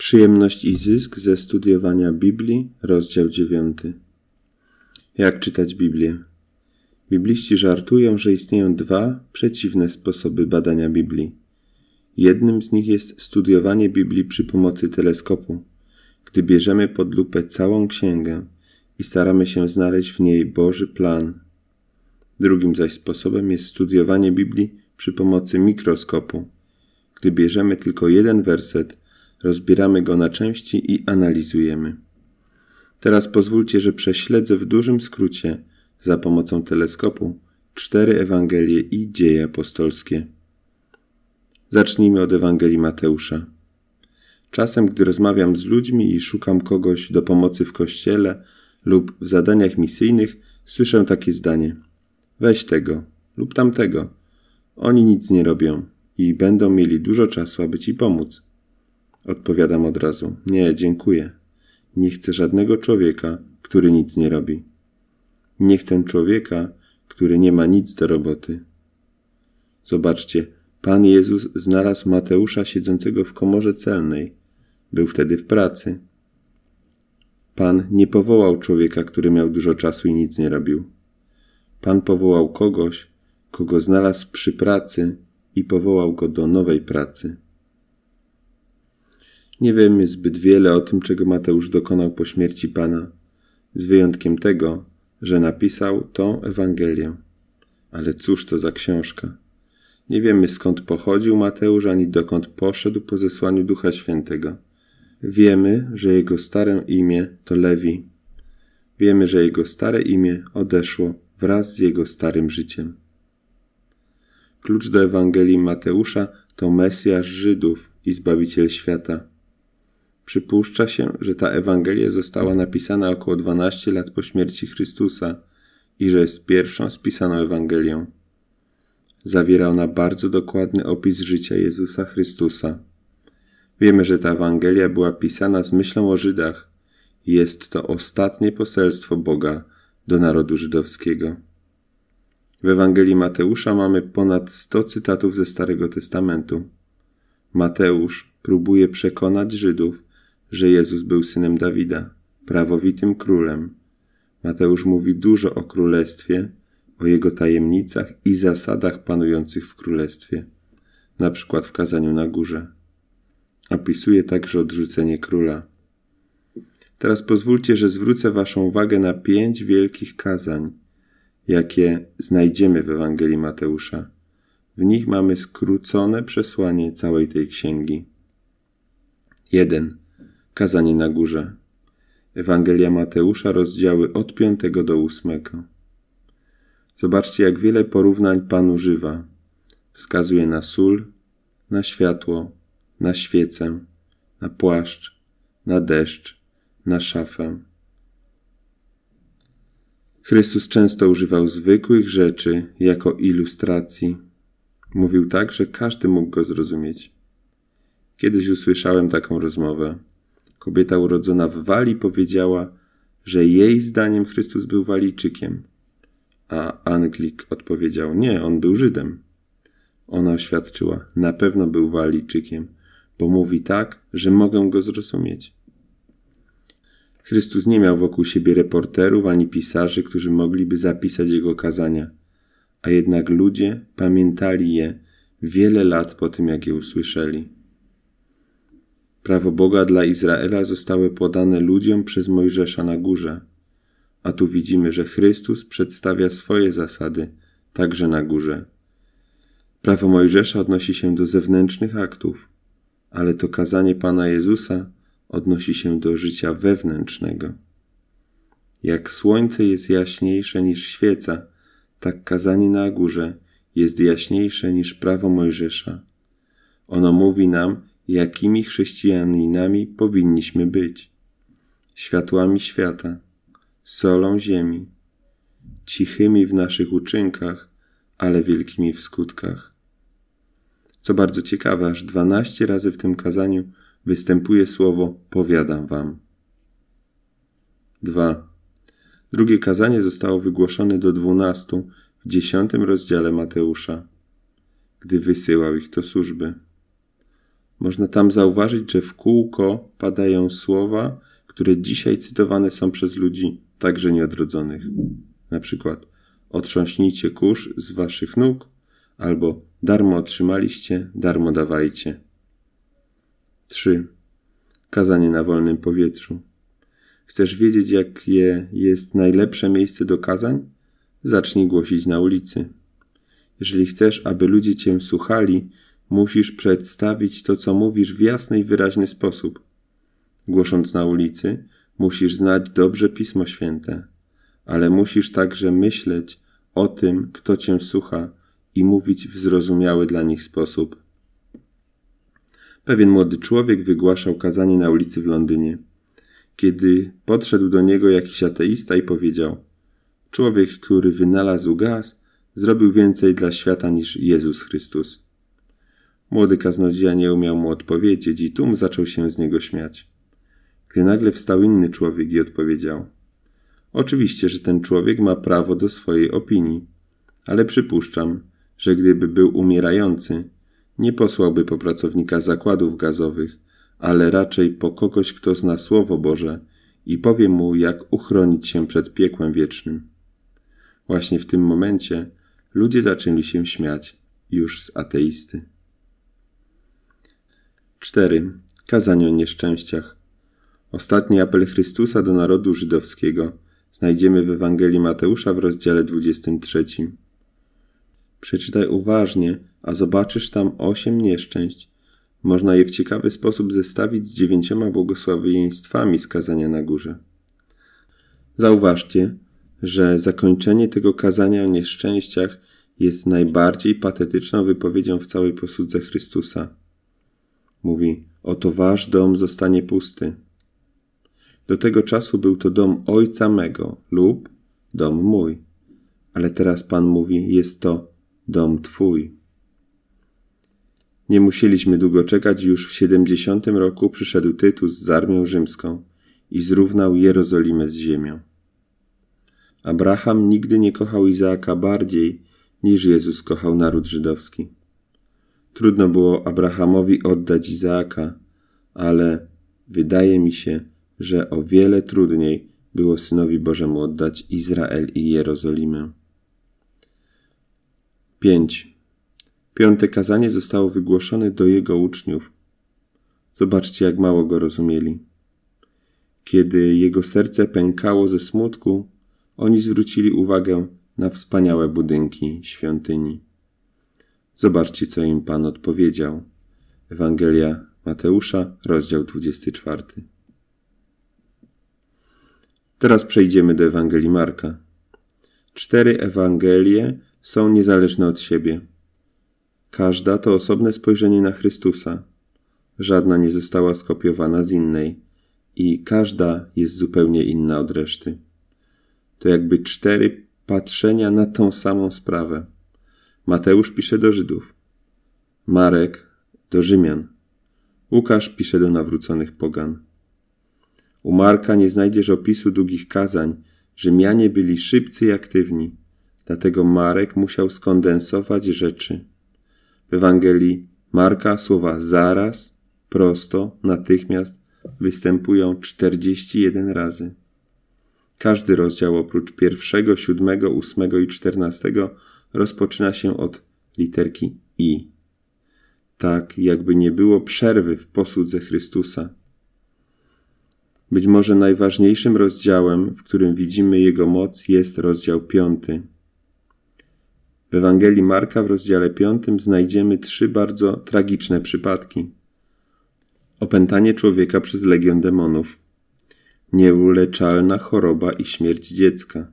Przyjemność i zysk ze studiowania Biblii, rozdział 9. Jak czytać Biblię? Bibliści żartują, że istnieją dwa przeciwne sposoby badania Biblii. Jednym z nich jest studiowanie Biblii przy pomocy teleskopu, gdy bierzemy pod lupę całą księgę i staramy się znaleźć w niej Boży plan. Drugim zaś sposobem jest studiowanie Biblii przy pomocy mikroskopu, gdy bierzemy tylko jeden werset – rozbieramy go na części i analizujemy. Teraz pozwólcie, że prześledzę w dużym skrócie za pomocą teleskopu cztery Ewangelie i dzieje apostolskie. Zacznijmy od Ewangelii Mateusza. Czasem, gdy rozmawiam z ludźmi i szukam kogoś do pomocy w kościele lub w zadaniach misyjnych, słyszę takie zdanie: weź tego lub tamtego. Oni nic nie robią i będą mieli dużo czasu, aby ci pomóc. Odpowiadam od razu. Nie, dziękuję. Nie chcę żadnego człowieka, który nic nie robi. Nie chcę człowieka, który nie ma nic do roboty. Zobaczcie, Pan Jezus znalazł Mateusza siedzącego w komorze celnej. Był wtedy w pracy. Pan nie powołał człowieka, który miał dużo czasu i nic nie robił. Pan powołał kogoś, kogo znalazł przy pracy i powołał go do nowej pracy. Nie wiemy zbyt wiele o tym, czego Mateusz dokonał po śmierci Pana, z wyjątkiem tego, że napisał tą Ewangelię. Ale cóż to za książka? Nie wiemy skąd pochodził Mateusz ani dokąd poszedł po zesłaniu Ducha Świętego. Wiemy, że jego stare imię to Lewi. Wiemy, że jego stare imię odeszło wraz z jego starym życiem. Klucz do Ewangelii Mateusza to Mesjasz Żydów i Zbawiciel świata. Przypuszcza się, że ta Ewangelia została napisana około 12 lat po śmierci Chrystusa i że jest pierwszą spisaną Ewangelią. Zawiera ona bardzo dokładny opis życia Jezusa Chrystusa. Wiemy, że ta Ewangelia była pisana z myślą o Żydach. Jest to ostatnie poselstwo Boga do narodu żydowskiego. W Ewangelii Mateusza mamy ponad 100 cytatów ze Starego Testamentu. Mateusz próbuje przekonać Żydów, że Jezus był synem Dawida, prawowitym królem. Mateusz mówi dużo o królestwie, o jego tajemnicach i zasadach panujących w królestwie, na przykład w kazaniu na górze. Opisuje także odrzucenie króla. Teraz pozwólcie, że zwrócę Waszą uwagę na pięć wielkich kazań, jakie znajdziemy w Ewangelii Mateusza. W nich mamy skrócone przesłanie całej tej księgi. 1. Kazanie na górze. Ewangelia Mateusza, rozdziały od 5 do 8. Zobaczcie, jak wiele porównań Pan używa. Wskazuje na sól, na światło, na świecę, na płaszcz, na deszcz, na szafę. Chrystus często używał zwykłych rzeczy jako ilustracji. Mówił tak, że każdy mógł go zrozumieć. Kiedyś usłyszałem taką rozmowę. Kobieta urodzona w Walii powiedziała, że jej zdaniem Chrystus był Walijczykiem. A Anglik odpowiedział: Nie, on był Żydem. Ona oświadczyła: Na pewno był Walijczykiem, bo mówi tak, że mogę go zrozumieć. Chrystus nie miał wokół siebie reporterów ani pisarzy, którzy mogliby zapisać jego kazania, a jednak ludzie pamiętali je wiele lat po tym, jak je usłyszeli. Prawo Boga dla Izraela zostały podane ludziom przez Mojżesza na górze. A tu widzimy, że Chrystus przedstawia swoje zasady także na górze. Prawo Mojżesza odnosi się do zewnętrznych aktów, ale to kazanie Pana Jezusa odnosi się do życia wewnętrznego. Jak słońce jest jaśniejsze niż świeca, tak kazanie na górze jest jaśniejsze niż prawo Mojżesza. Ono mówi nam, jakimi chrześcijaninami powinniśmy być. Światłami świata, solą ziemi, cichymi w naszych uczynkach, ale wielkimi w skutkach. Co bardzo ciekawe, aż dwanaście razy w tym kazaniu występuje słowo powiadam wam. 2. Drugie kazanie zostało wygłoszone do dwunastu w dziesiątym rozdziale Mateusza, gdy wysyłał ich do służby. Można tam zauważyć, że w kółko padają słowa, które dzisiaj cytowane są przez ludzi także nieodrodzonych. Na przykład otrząśnijcie kurz z waszych nóg albo darmo otrzymaliście, darmo dawajcie. 3. Kazanie na wolnym powietrzu. Chcesz wiedzieć, jakie jest najlepsze miejsce do kazań? Zacznij głosić na ulicy. Jeżeli chcesz, aby ludzie cię słuchali, Musisz przedstawić to, co mówisz w jasny i wyraźny sposób. Głosząc na ulicy, musisz znać dobrze Pismo Święte, ale musisz także myśleć o tym, kto cię słucha i mówić w zrozumiały dla nich sposób. Pewien młody człowiek wygłaszał kazanie na ulicy w Londynie. Kiedy podszedł do niego jakiś ateista i powiedział: Człowiek, który wynalazł gaz, zrobił więcej dla świata niż Jezus Chrystus. Młody kaznodzieja nie umiał mu odpowiedzieć i tłum zaczął się z niego śmiać. Gdy nagle wstał inny człowiek i odpowiedział: Oczywiście, że ten człowiek ma prawo do swojej opinii, ale przypuszczam, że gdyby był umierający, nie posłałby po pracownika zakładów gazowych, ale raczej po kogoś, kto zna Słowo Boże i powie mu, jak uchronić się przed piekłem wiecznym. Właśnie w tym momencie ludzie zaczęli się śmiać już z ateisty. 4. Kazanie o nieszczęściach. Ostatni apel Chrystusa do narodu żydowskiego znajdziemy w Ewangelii Mateusza w rozdziale 23. Przeczytaj uważnie, a zobaczysz tam osiem nieszczęść. Można je w ciekawy sposób zestawić z dziewięcioma błogosławieństwami skazania na górze. Zauważcie, że zakończenie tego kazania o nieszczęściach jest najbardziej patetyczną wypowiedzią w całej posłudze Chrystusa mówi: Oto wasz dom zostanie pusty. Do tego czasu był to dom ojca mego lub dom mój, ale teraz Pan mówi: Jest to dom Twój. Nie musieliśmy długo czekać, już w 70 roku przyszedł Tytus z armią rzymską i zrównał Jerozolimę z ziemią. Abraham nigdy nie kochał Izaaka bardziej niż Jezus kochał naród żydowski. Trudno było Abrahamowi oddać Izaaka, ale wydaje mi się, że o wiele trudniej było synowi Bożemu oddać Izrael i Jerozolimę. 5. Piąte kazanie zostało wygłoszone do jego uczniów. Zobaczcie, jak mało go rozumieli. Kiedy jego serce pękało ze smutku, oni zwrócili uwagę na wspaniałe budynki świątyni. Zobaczcie, co im Pan odpowiedział. Ewangelia Mateusza, rozdział 24. Teraz przejdziemy do Ewangelii Marka. Cztery Ewangelie są niezależne od siebie. Każda to osobne spojrzenie na Chrystusa. Żadna nie została skopiowana z innej i każda jest zupełnie inna od reszty. To jakby cztery patrzenia na tą samą sprawę. Mateusz pisze do Żydów, Marek do Rzymian, Łukasz pisze do nawróconych pogan. U Marka nie znajdziesz opisu długich kazań. Rzymianie byli szybcy i aktywni, dlatego Marek musiał skondensować rzeczy. W Ewangelii Marka słowa zaraz, prosto, natychmiast występują 41 razy. Każdy rozdział oprócz pierwszego, siódmego, ósmego i czternastego rozpoczyna się od literki I. Tak, jakby nie było przerwy w posłudze Chrystusa. Być może najważniejszym rozdziałem, w którym widzimy Jego moc, jest rozdział piąty. W Ewangelii Marka w rozdziale piątym znajdziemy trzy bardzo tragiczne przypadki. Opętanie człowieka przez legion demonów, nieuleczalna choroba i śmierć dziecka –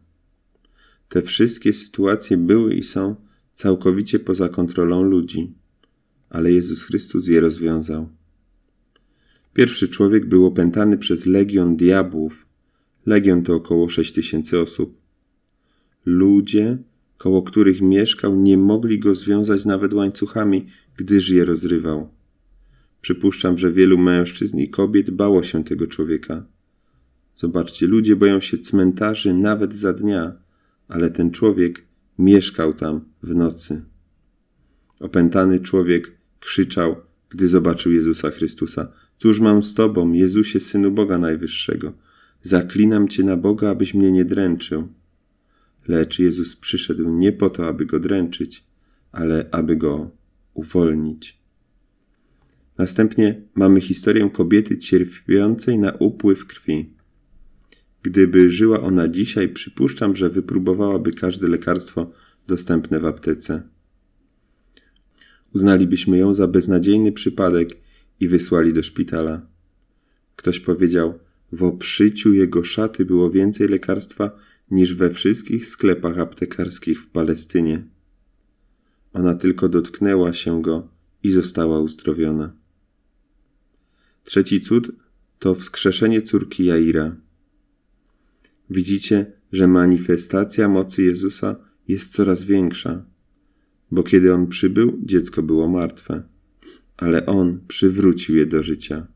te wszystkie sytuacje były i są całkowicie poza kontrolą ludzi, ale Jezus Chrystus je rozwiązał. Pierwszy człowiek był opętany przez legion diabłów. Legion to około 6 tysięcy osób. Ludzie, koło których mieszkał, nie mogli go związać nawet łańcuchami, gdyż je rozrywał. Przypuszczam, że wielu mężczyzn i kobiet bało się tego człowieka. Zobaczcie, ludzie boją się cmentarzy nawet za dnia, ale ten człowiek mieszkał tam w nocy. Opętany człowiek krzyczał, gdy zobaczył Jezusa Chrystusa: Cóż mam z tobą, Jezusie, synu Boga Najwyższego? Zaklinam cię na Boga, abyś mnie nie dręczył. Lecz Jezus przyszedł nie po to, aby go dręczyć, ale aby go uwolnić. Następnie mamy historię kobiety cierpiącej na upływ krwi. Gdyby żyła ona dzisiaj, przypuszczam, że wypróbowałaby każde lekarstwo dostępne w aptece. Uznalibyśmy ją za beznadziejny przypadek i wysłali do szpitala. Ktoś powiedział: W oprzyciu jego szaty było więcej lekarstwa niż we wszystkich sklepach aptekarskich w Palestynie. Ona tylko dotknęła się go i została uzdrowiona. Trzeci cud to wskrzeszenie córki Jaira widzicie, że manifestacja mocy Jezusa jest coraz większa, bo kiedy on przybył, dziecko było martwe, ale on przywrócił je do życia.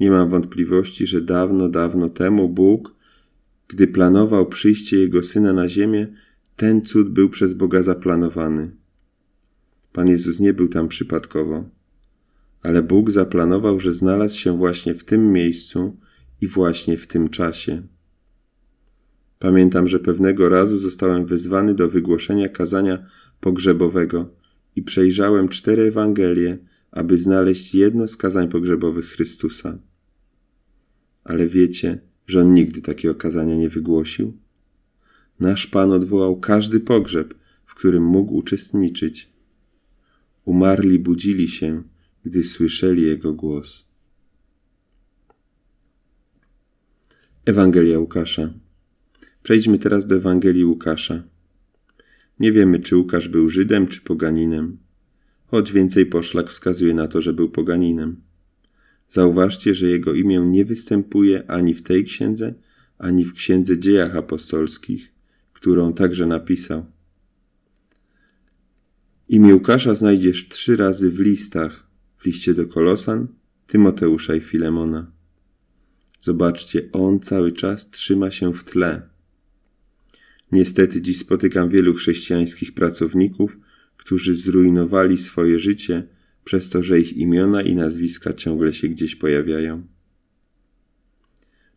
Nie mam wątpliwości, że dawno, dawno temu Bóg, gdy planował przyjście jego syna na ziemię, ten cud był przez Boga zaplanowany. Pan Jezus nie był tam przypadkowo, ale Bóg zaplanował, że znalazł się właśnie w tym miejscu i właśnie w tym czasie. Pamiętam, że pewnego razu zostałem wezwany do wygłoszenia kazania pogrzebowego i przejrzałem cztery Ewangelie, aby znaleźć jedno z kazań pogrzebowych Chrystusa. Ale wiecie, że on nigdy takiego kazania nie wygłosił? Nasz Pan odwołał każdy pogrzeb, w którym mógł uczestniczyć. Umarli budzili się, gdy słyszeli Jego głos. Ewangelia Łukasza, Przejdźmy teraz do Ewangelii Łukasza. Nie wiemy, czy Łukasz był Żydem czy poganinem, choć więcej poszlak wskazuje na to, że był poganinem. Zauważcie, że jego imię nie występuje ani w tej księdze, ani w księdze dziejach apostolskich, którą także napisał. Imię Łukasza znajdziesz trzy razy w listach, w liście do Kolosan, Tymoteusza i Filemona. Zobaczcie, on cały czas trzyma się w tle, Niestety dziś spotykam wielu chrześcijańskich pracowników, którzy zrujnowali swoje życie przez to, że ich imiona i nazwiska ciągle się gdzieś pojawiają.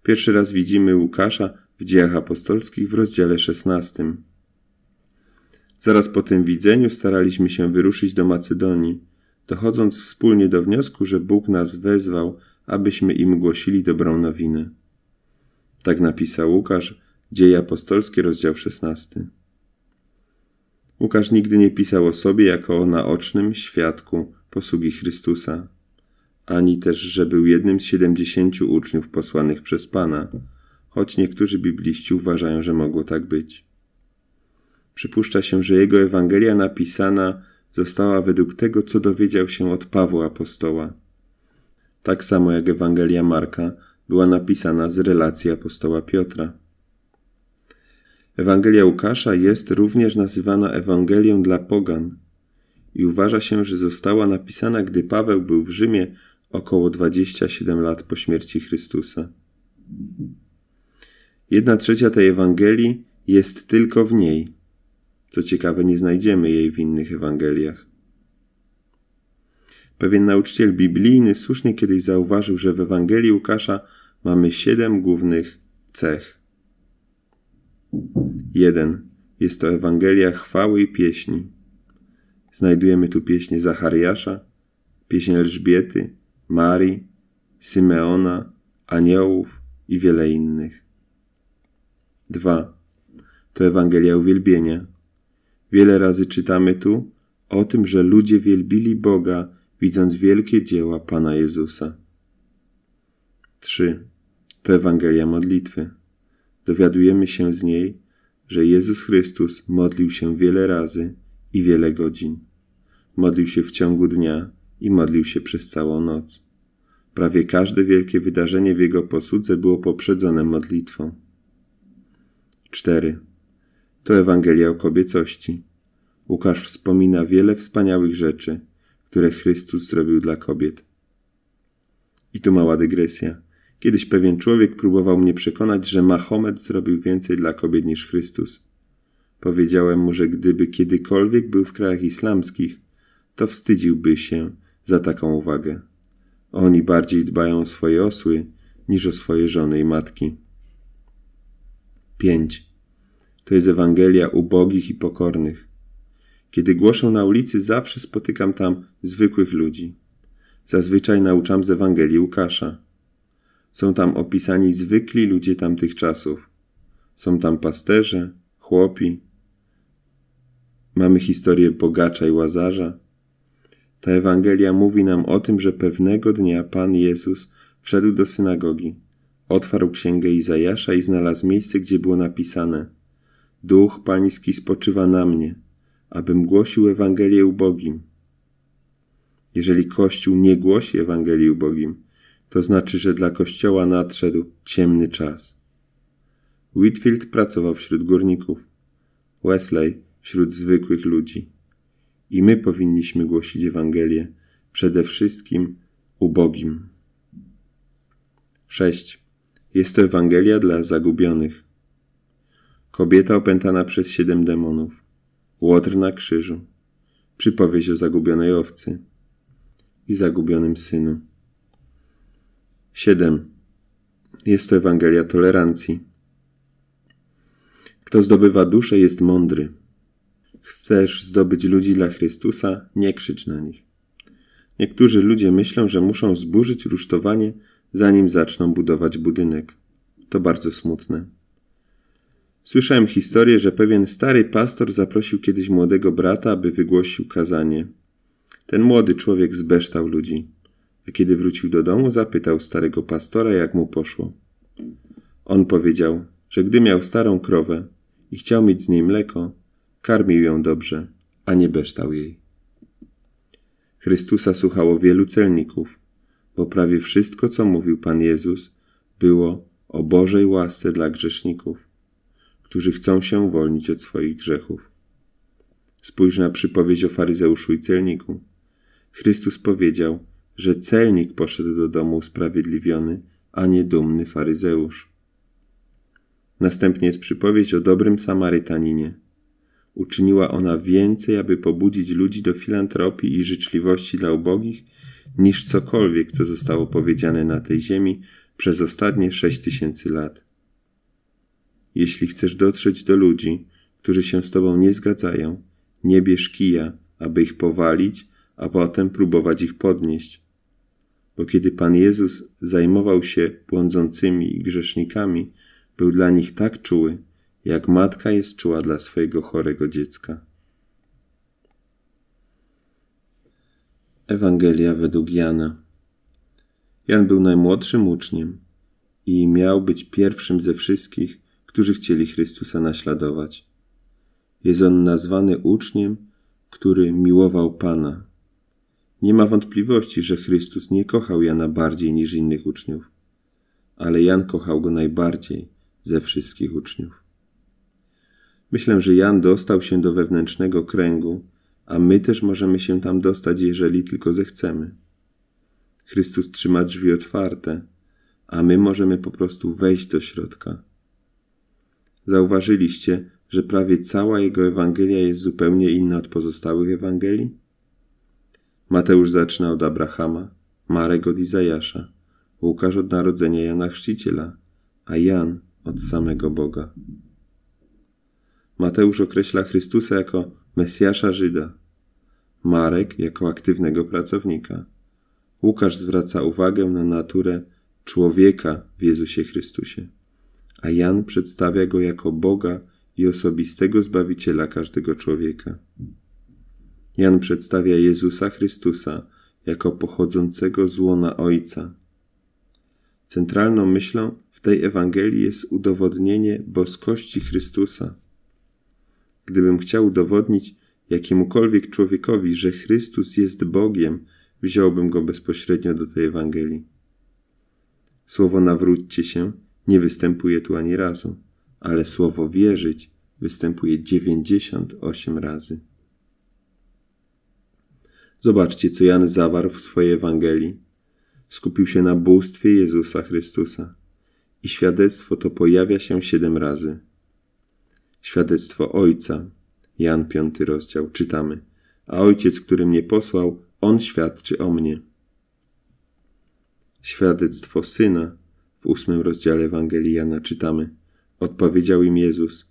Pierwszy raz widzimy Łukasza w dziejach apostolskich w rozdziale 16. Zaraz po tym widzeniu staraliśmy się wyruszyć do Macedonii, dochodząc wspólnie do wniosku, że Bóg nas wezwał, abyśmy im głosili dobrą nowinę. Tak napisał Łukasz Dzieje apostolskie, rozdział 16. Łukasz nigdy nie pisał o sobie jako o naocznym świadku posługi Chrystusa, ani też, że był jednym z siedemdziesięciu uczniów posłanych przez Pana, choć niektórzy bibliści uważają, że mogło tak być. Przypuszcza się, że jego Ewangelia napisana została według tego, co dowiedział się od Pawła Apostoła. Tak samo jak Ewangelia Marka była napisana z relacji apostoła Piotra. Ewangelia Łukasza jest również nazywana Ewangelią dla Pogan i uważa się, że została napisana, gdy Paweł był w Rzymie około 27 lat po śmierci Chrystusa. Jedna trzecia tej Ewangelii jest tylko w niej. Co ciekawe, nie znajdziemy jej w innych Ewangeliach. Pewien nauczyciel biblijny słusznie kiedyś zauważył, że w Ewangelii Łukasza mamy siedem głównych cech. 1. Jest to Ewangelia chwały i pieśni. Znajdujemy tu pieśń Zachariasza, pieśń Elżbiety, Marii, Symeona, aniołów i wiele innych. 2. To Ewangelia uwielbienia. Wiele razy czytamy tu o tym, że ludzie wielbili Boga, widząc wielkie dzieła Pana Jezusa. 3. To Ewangelia modlitwy dowiadujemy się z niej, że Jezus Chrystus modlił się wiele razy i wiele godzin. Modlił się w ciągu dnia i modlił się przez całą noc. Prawie każde wielkie wydarzenie w jego posłudze było poprzedzone modlitwą. 4. To Ewangelia o kobiecości. Łukasz wspomina wiele wspaniałych rzeczy, które Chrystus zrobił dla kobiet. I tu mała dygresja. Kiedyś pewien człowiek próbował mnie przekonać, że Mahomet zrobił więcej dla kobiet niż Chrystus. Powiedziałem mu, że gdyby kiedykolwiek był w krajach islamskich, to wstydziłby się za taką uwagę. Oni bardziej dbają o swoje osły niż o swoje żony i matki. 5. To jest Ewangelia ubogich i pokornych. Kiedy głoszę na ulicy, zawsze spotykam tam zwykłych ludzi. Zazwyczaj nauczam z Ewangelii Łukasza. Są tam opisani zwykli ludzie tamtych czasów. Są tam pasterze, chłopi. Mamy historię bogacza i łazarza. Ta Ewangelia mówi nam o tym, że pewnego dnia Pan Jezus wszedł do synagogi, otwarł księgę Izajasza i znalazł miejsce, gdzie było napisane Duch Pański spoczywa na mnie, abym głosił Ewangelię ubogim. Jeżeli Kościół nie głosi Ewangelii ubogim, to znaczy, że dla Kościoła nadszedł ciemny czas. Whitfield pracował wśród górników, Wesley wśród zwykłych ludzi. I my powinniśmy głosić Ewangelię przede wszystkim ubogim. 6. Jest to Ewangelia dla zagubionych. Kobieta opętana przez siedem demonów. Łotr na krzyżu. Przypowieść o zagubionej owcy i zagubionym synu. 7. Jest to Ewangelia tolerancji. Kto zdobywa duszę, jest mądry. Chcesz zdobyć ludzi dla Chrystusa? Nie krzycz na nich. Niektórzy ludzie myślą, że muszą zburzyć rusztowanie, zanim zaczną budować budynek. To bardzo smutne. Słyszałem historię, że pewien stary pastor zaprosił kiedyś młodego brata, aby wygłosił kazanie. Ten młody człowiek zbeształ ludzi a kiedy wrócił do domu, zapytał starego pastora, jak mu poszło. On powiedział, że gdy miał starą krowę i chciał mieć z niej mleko, karmił ją dobrze, a nie beształ jej. Chrystusa słuchało wielu celników, bo prawie wszystko, co mówił Pan Jezus, było o Bożej łasce dla grzeszników, którzy chcą się uwolnić od swoich grzechów. Spójrz na przypowiedź o faryzeuszu i celniku. Chrystus powiedział, że celnik poszedł do domu usprawiedliwiony, a nie dumny faryzeusz. Następnie jest przypowiedź o dobrym Samarytaninie. Uczyniła ona więcej, aby pobudzić ludzi do filantropii i życzliwości dla ubogich, niż cokolwiek, co zostało powiedziane na tej ziemi przez ostatnie sześć tysięcy lat. Jeśli chcesz dotrzeć do ludzi, którzy się z tobą nie zgadzają, nie bierz kija, aby ich powalić, a potem próbować ich podnieść bo kiedy Pan Jezus zajmował się błądzącymi i grzesznikami, był dla nich tak czuły, jak matka jest czuła dla swojego chorego dziecka. Ewangelia według Jana. Jan był najmłodszym uczniem i miał być pierwszym ze wszystkich, którzy chcieli Chrystusa naśladować. Jest on nazwany uczniem, który miłował Pana, nie ma wątpliwości, że Chrystus nie kochał Jana bardziej niż innych uczniów, ale Jan kochał go najbardziej ze wszystkich uczniów. Myślę, że Jan dostał się do wewnętrznego kręgu, a my też możemy się tam dostać, jeżeli tylko zechcemy. Chrystus trzyma drzwi otwarte, a my możemy po prostu wejść do środka. Zauważyliście, że prawie cała jego Ewangelia jest zupełnie inna od pozostałych Ewangelii? Mateusz zaczyna od Abrahama, Marek od Izajasza, Łukasz od narodzenia Jana Chrzciciela, a Jan od samego Boga. Mateusz określa Chrystusa jako Mesjasza Żyda, Marek jako aktywnego pracownika. Łukasz zwraca uwagę na naturę człowieka w Jezusie Chrystusie, a Jan przedstawia go jako Boga i osobistego Zbawiciela każdego człowieka. Jan przedstawia Jezusa Chrystusa jako pochodzącego z łona Ojca. Centralną myślą w tej Ewangelii jest udowodnienie boskości Chrystusa. Gdybym chciał udowodnić jakiemukolwiek człowiekowi, że Chrystus jest Bogiem, wziąłbym go bezpośrednio do tej Ewangelii. Słowo nawróćcie się nie występuje tu ani razu, ale słowo wierzyć występuje 98 razy. Zobaczcie, co Jan zawarł w swojej Ewangelii. Skupił się na bóstwie Jezusa Chrystusa. I świadectwo to pojawia się siedem razy. Świadectwo Ojca, Jan piąty rozdział, czytamy. A Ojciec, który mnie posłał, On świadczy o mnie. Świadectwo Syna, w ósmym rozdziale Ewangelii Jana czytamy. Odpowiedział im Jezus,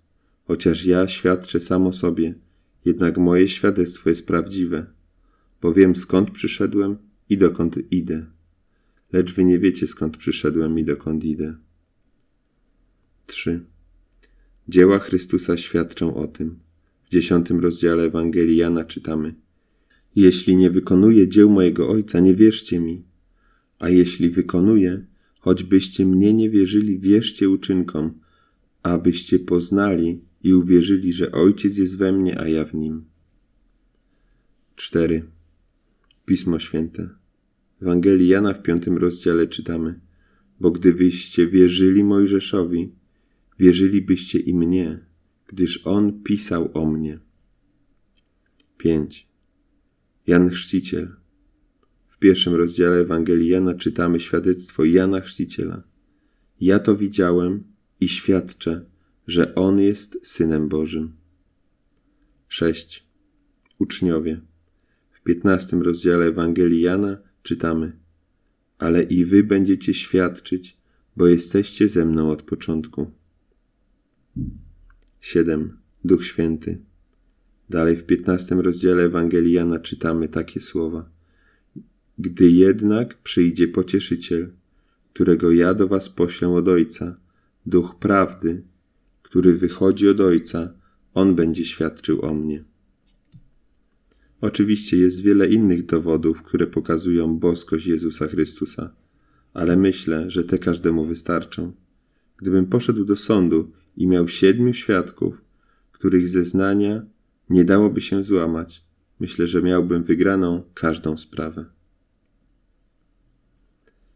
chociaż ja świadczę samo sobie, jednak moje świadectwo jest prawdziwe Powiem skąd przyszedłem i dokąd idę. Lecz wy nie wiecie skąd przyszedłem i dokąd idę. 3. Dzieła Chrystusa świadczą o tym. W dziesiątym rozdziale Ewangelii Jana czytamy: Jeśli nie wykonuję dzieł mojego Ojca, nie wierzcie mi. A jeśli wykonuję, choćbyście mnie nie wierzyli, wierzcie uczynkom, abyście poznali i uwierzyli, że Ojciec jest we mnie, a ja w nim. 4. Pismo Święte. W Ewangelii Jana w piątym rozdziale czytamy: Bo gdybyście wierzyli Mojżeszowi, wierzylibyście i mnie, gdyż on pisał o mnie. 5. Jan Chrzciciel. W pierwszym rozdziale Ewangelii Jana czytamy świadectwo Jana Chrzciciela. Ja to widziałem i świadczę, że on jest synem Bożym. 6. Uczniowie. W 15 rozdziale Ewangelii Jana czytamy: Ale i wy będziecie świadczyć, bo jesteście ze mną od początku. 7. Duch Święty. Dalej w 15 rozdziale Ewangelii Jana czytamy takie słowa: Gdy jednak przyjdzie pocieszyciel, którego ja do was poślę od Ojca, duch prawdy, który wychodzi od Ojca, on będzie świadczył o mnie. Oczywiście jest wiele innych dowodów, które pokazują boskość Jezusa Chrystusa, ale myślę, że te każdemu wystarczą. Gdybym poszedł do sądu i miał siedmiu świadków, których zeznania nie dałoby się złamać, myślę, że miałbym wygraną każdą sprawę.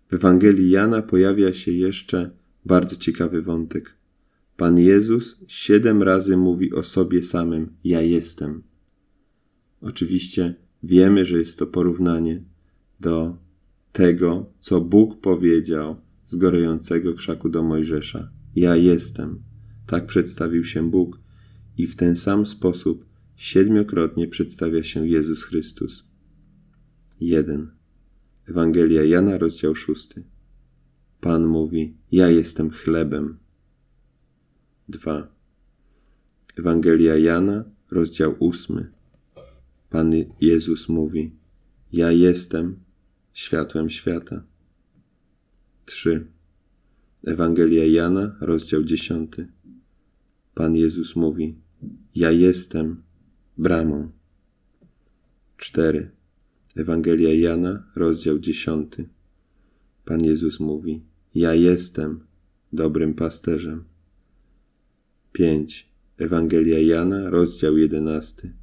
W Ewangelii Jana pojawia się jeszcze bardzo ciekawy wątek. Pan Jezus siedem razy mówi o sobie samym: Ja jestem. Oczywiście wiemy, że jest to porównanie do tego, co Bóg powiedział z gorejącego krzaku do Mojżesza. Ja jestem. Tak przedstawił się Bóg i w ten sam sposób siedmiokrotnie przedstawia się Jezus Chrystus. 1. Ewangelia Jana, rozdział 6. Pan mówi: Ja jestem chlebem. 2. Ewangelia Jana, rozdział 8. Pan Jezus mówi: Ja jestem światłem świata. 3. Ewangelia Jana, rozdział 10. Pan Jezus mówi: Ja jestem bramą. 4. Ewangelia Jana, rozdział 10. Pan Jezus mówi: Ja jestem dobrym pasterzem. 5. Ewangelia Jana, rozdział 11.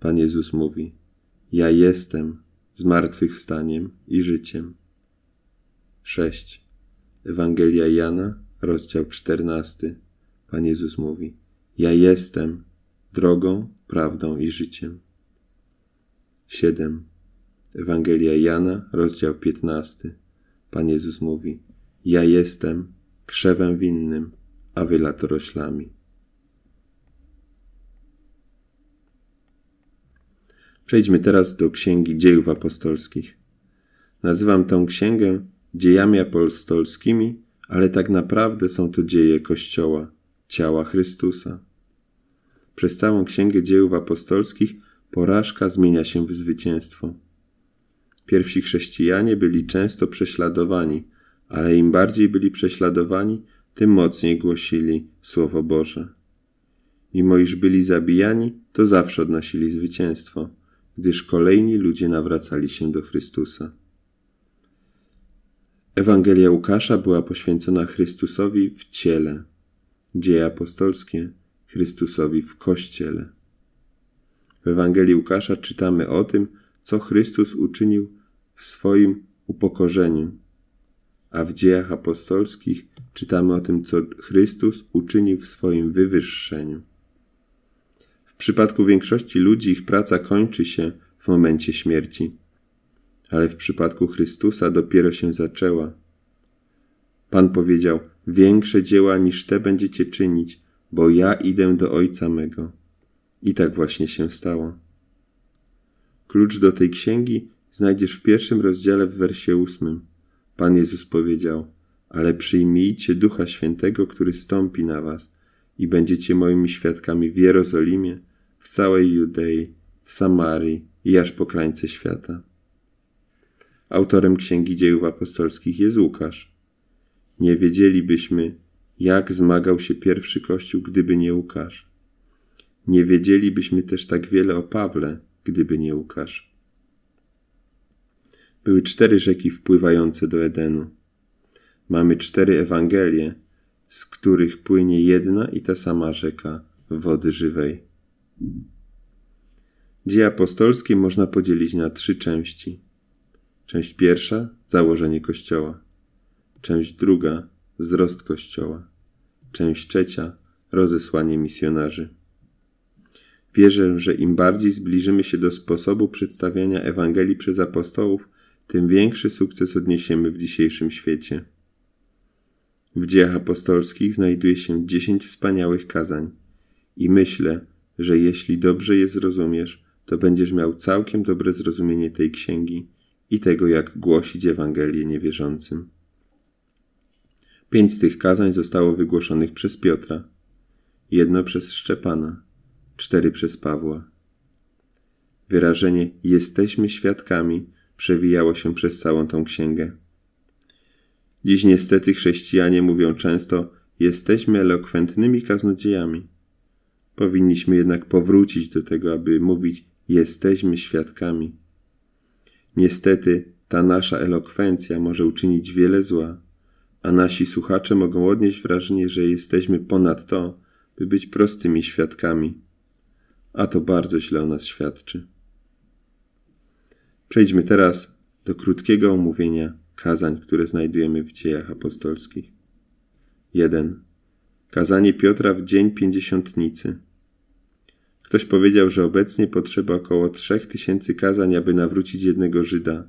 Pan Jezus mówi: Ja jestem zmartwychwstaniem i życiem. 6. Ewangelia Jana, rozdział 14. Pan Jezus mówi: Ja jestem drogą, prawdą i życiem. 7. Ewangelia Jana, rozdział 15. Pan Jezus mówi: Ja jestem krzewem winnym, a wy latoroślami. Przejdźmy teraz do Księgi Dziejów Apostolskich. Nazywam tę księgę dziejami apostolskimi, ale tak naprawdę są to dzieje Kościoła, ciała Chrystusa. Przez całą Księgę Dziejów Apostolskich porażka zmienia się w zwycięstwo. Pierwsi chrześcijanie byli często prześladowani, ale im bardziej byli prześladowani, tym mocniej głosili Słowo Boże. Mimo iż byli zabijani, to zawsze odnosili zwycięstwo gdyż kolejni ludzie nawracali się do Chrystusa. Ewangelia Łukasza była poświęcona Chrystusowi w ciele, dzieje apostolskie Chrystusowi w kościele. W Ewangelii Łukasza czytamy o tym, co Chrystus uczynił w swoim upokorzeniu, a w dziejach apostolskich czytamy o tym, co Chrystus uczynił w swoim wywyższeniu przypadku większości ludzi ich praca kończy się w momencie śmierci, ale w przypadku Chrystusa dopiero się zaczęła. Pan powiedział: Większe dzieła niż te będziecie czynić, bo ja idę do Ojca mego. I tak właśnie się stało. Klucz do tej księgi znajdziesz w pierwszym rozdziale w wersie ósmym. Pan Jezus powiedział: Ale przyjmijcie Ducha Świętego, który stąpi na was i będziecie moimi świadkami w Jerozolimie, w całej Judei, w Samarii i aż po krańce świata. Autorem Księgi Dziejów Apostolskich jest Łukasz. Nie wiedzielibyśmy, jak zmagał się pierwszy Kościół, gdyby nie Łukasz. Nie wiedzielibyśmy też tak wiele o Pawle, gdyby nie Łukasz. Były cztery rzeki wpływające do Edenu. Mamy cztery Ewangelie, z których płynie jedna i ta sama rzeka wody żywej. Dzieje apostolskie można podzielić na trzy części. Część pierwsza założenie Kościoła, część druga wzrost Kościoła, część trzecia rozesłanie misjonarzy. Wierzę, że im bardziej zbliżymy się do sposobu przedstawiania Ewangelii przez apostołów, tym większy sukces odniesiemy w dzisiejszym świecie. W dziejach apostolskich znajduje się dziesięć wspaniałych kazań i myślę, że jeśli dobrze je zrozumiesz, to będziesz miał całkiem dobre zrozumienie tej księgi i tego, jak głosić Ewangelię niewierzącym. Pięć z tych kazań zostało wygłoszonych przez Piotra, jedno przez Szczepana, cztery przez Pawła. Wyrażenie jesteśmy świadkami przewijało się przez całą tą księgę. Dziś niestety chrześcijanie mówią często jesteśmy elokwentnymi kaznodziejami Powinniśmy jednak powrócić do tego, aby mówić: Jesteśmy świadkami. Niestety, ta nasza elokwencja może uczynić wiele zła, a nasi słuchacze mogą odnieść wrażenie, że jesteśmy ponad to, by być prostymi świadkami. A to bardzo źle o nas świadczy. Przejdźmy teraz do krótkiego omówienia kazań, które znajdujemy w dziejach apostolskich. 1. Kazanie Piotra w dzień pięćdziesiątnicy. Ktoś powiedział, że obecnie potrzeba około trzech tysięcy kazań, aby nawrócić jednego Żyda.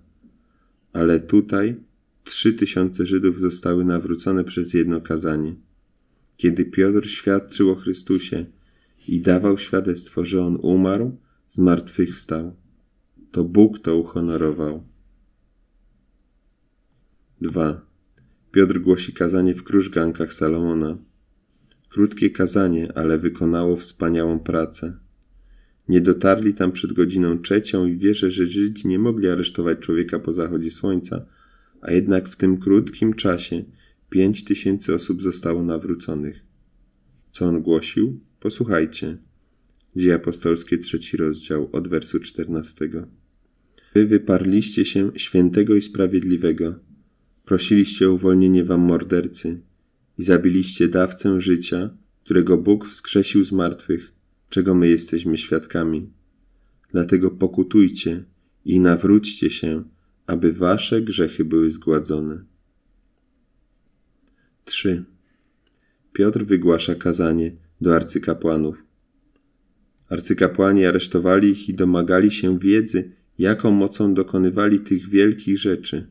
Ale tutaj trzy tysiące Żydów zostały nawrócone przez jedno kazanie. Kiedy Piotr świadczył o Chrystusie i dawał świadectwo, że On umarł, zmartwychwstał, to Bóg to uhonorował. 2. Piotr głosi kazanie w krużgankach Salomona. Krótkie kazanie, ale wykonało wspaniałą pracę. Nie dotarli tam przed godziną trzecią i wierzę, że Żydzi nie mogli aresztować człowieka po zachodzie słońca, a jednak w tym krótkim czasie pięć tysięcy osób zostało nawróconych. Co on głosił? Posłuchajcie. Dzieje apostolskie, trzeci rozdział, od wersu czternastego. Wy wyparliście się świętego i sprawiedliwego. Prosiliście o uwolnienie wam mordercy i zabiliście dawcę życia, którego Bóg wskrzesił z martwych – czego my jesteśmy świadkami. Dlatego pokutujcie i nawróćcie się, aby wasze grzechy były zgładzone. 3. Piotr wygłasza kazanie do arcykapłanów. Arcykapłani aresztowali ich i domagali się wiedzy, jaką mocą dokonywali tych wielkich rzeczy.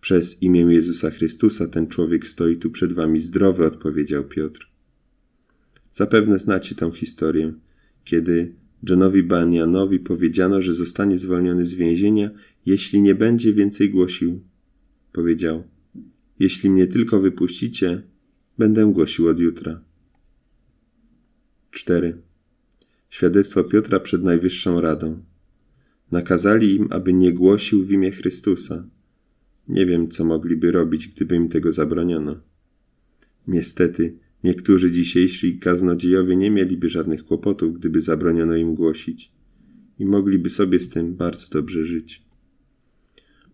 Przez imię Jezusa Chrystusa ten człowiek stoi tu przed wami zdrowy, odpowiedział Piotr. Zapewne znacie tę historię, kiedy Johnowi Banianowi powiedziano, że zostanie zwolniony z więzienia, jeśli nie będzie więcej głosił. Powiedział: Jeśli mnie tylko wypuścicie, będę głosił od jutra. 4. Świadectwo Piotra przed Najwyższą Radą. Nakazali im, aby nie głosił w imię Chrystusa. Nie wiem, co mogliby robić, gdyby im tego zabroniono. Niestety, Niektórzy dzisiejsi kaznodziejowie nie mieliby żadnych kłopotów, gdyby zabroniono im głosić i mogliby sobie z tym bardzo dobrze żyć.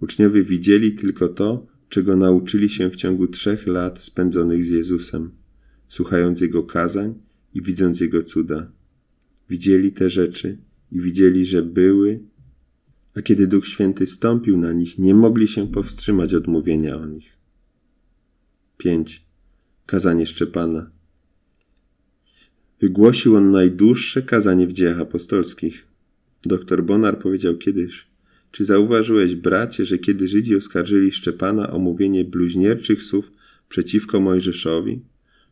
Uczniowie widzieli tylko to, czego nauczyli się w ciągu trzech lat spędzonych z Jezusem, słuchając Jego kazań i widząc Jego cuda. Widzieli te rzeczy i widzieli, że były, a kiedy Duch Święty stąpił na nich, nie mogli się powstrzymać od mówienia o nich. 5 kazanie Szczepana. Wygłosił on najdłuższe kazanie w dziejach apostolskich. Doktor Bonar powiedział kiedyś, czy zauważyłeś, bracie, że kiedy Żydzi oskarżyli Szczepana o mówienie bluźnierczych słów przeciwko Mojżeszowi,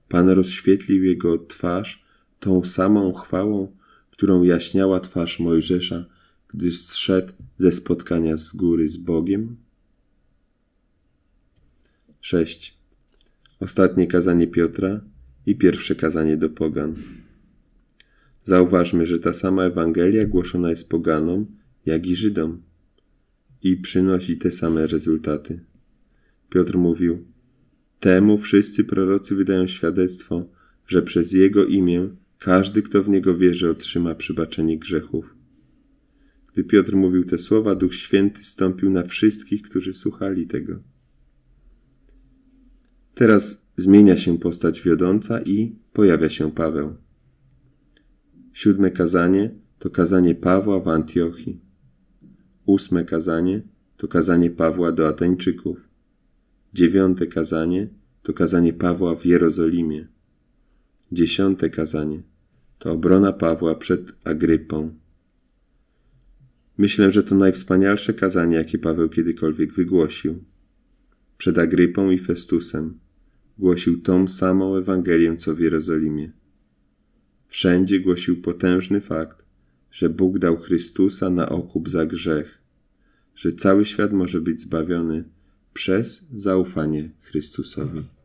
Pan rozświetlił jego twarz tą samą chwałą, którą jaśniała twarz Mojżesza, gdy zszedł ze spotkania z góry z Bogiem? 6 ostatnie kazanie Piotra i pierwsze kazanie do pogan. Zauważmy, że ta sama Ewangelia głoszona jest poganom, jak i Żydom i przynosi te same rezultaty. Piotr mówił: Temu wszyscy prorocy wydają świadectwo, że przez Jego imię każdy, kto w Niego wierzy, otrzyma przebaczenie grzechów. Gdy Piotr mówił te słowa, Duch Święty stąpił na wszystkich, którzy słuchali tego. Teraz zmienia się postać wiodąca i pojawia się Paweł. Siódme kazanie to kazanie Pawła w Antiochii. Ósme kazanie to kazanie Pawła do Ateńczyków. Dziewiąte kazanie to kazanie Pawła w Jerozolimie. Dziesiąte kazanie to obrona Pawła przed Agrypą. Myślę, że to najwspanialsze kazanie, jakie Paweł kiedykolwiek wygłosił. Przed Agrypą i Festusem głosił tą samą Ewangelię co w Jerozolimie. Wszędzie głosił potężny fakt, że Bóg dał Chrystusa na okup za grzech, że cały świat może być zbawiony przez zaufanie Chrystusowi.